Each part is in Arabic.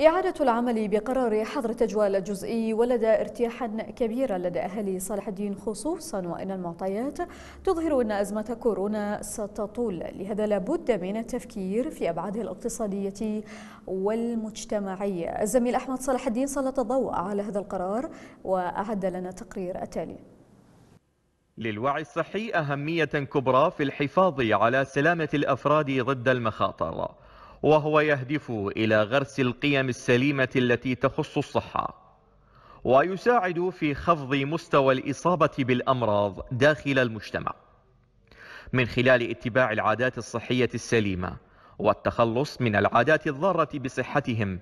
إعادة العمل بقرار حظر التجوال الجزئي ولد ارتياحا كبيرا لدى أهالي صالح الدين خصوصا وأن المعطيات تظهر أن أزمة كورونا ستطول لهذا لابد من التفكير في أبعاده الاقتصادية والمجتمعية الزميل أحمد صالح الدين سلط الضوء على هذا القرار وأعد لنا تقرير التالي للوعي الصحي أهمية كبرى في الحفاظ على سلامة الأفراد ضد المخاطر وهو يهدف إلى غرس القيم السليمة التي تخص الصحة ويساعد في خفض مستوى الإصابة بالأمراض داخل المجتمع من خلال اتباع العادات الصحية السليمة والتخلص من العادات الضارة بصحتهم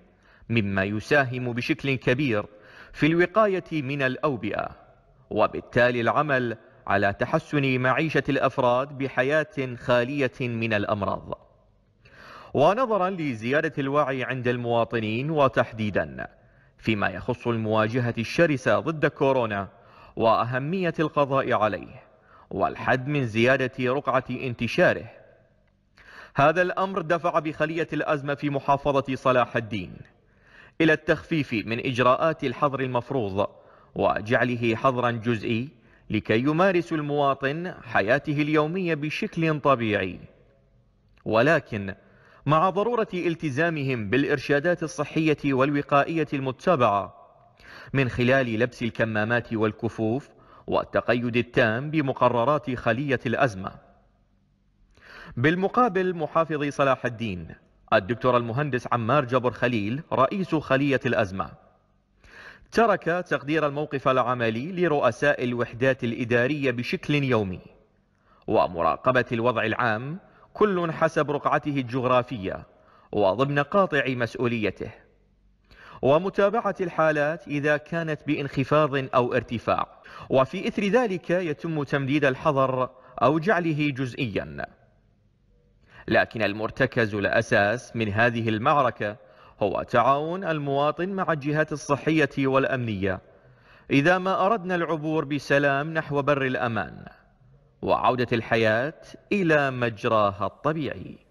مما يساهم بشكل كبير في الوقاية من الأوبئة وبالتالي العمل على تحسن معيشة الأفراد بحياة خالية من الأمراض ونظرا لزيادة الوعي عند المواطنين وتحديدا فيما يخص المواجهة الشرسة ضد كورونا وأهمية القضاء عليه والحد من زيادة رقعة انتشاره هذا الأمر دفع بخلية الأزمة في محافظة صلاح الدين إلى التخفيف من إجراءات الحظر المفروض وجعله حظرا جزئي لكي يمارس المواطن حياته اليومية بشكل طبيعي ولكن مع ضرورة التزامهم بالإرشادات الصحية والوقائية المتبعة من خلال لبس الكمامات والكفوف والتقيد التام بمقررات خلية الأزمة بالمقابل محافظ صلاح الدين الدكتور المهندس عمار جبر خليل رئيس خلية الأزمة ترك تقدير الموقف العملي لرؤساء الوحدات الإدارية بشكل يومي ومراقبة الوضع العام كل حسب رقعته الجغرافية وضمن قاطع مسؤوليته ومتابعة الحالات إذا كانت بانخفاض أو ارتفاع وفي إثر ذلك يتم تمديد الحظر أو جعله جزئيا لكن المرتكز الأساس من هذه المعركة هو تعاون المواطن مع الجهات الصحية والأمنية إذا ما أردنا العبور بسلام نحو بر الأمان وعودة الحياة إلى مجراها الطبيعي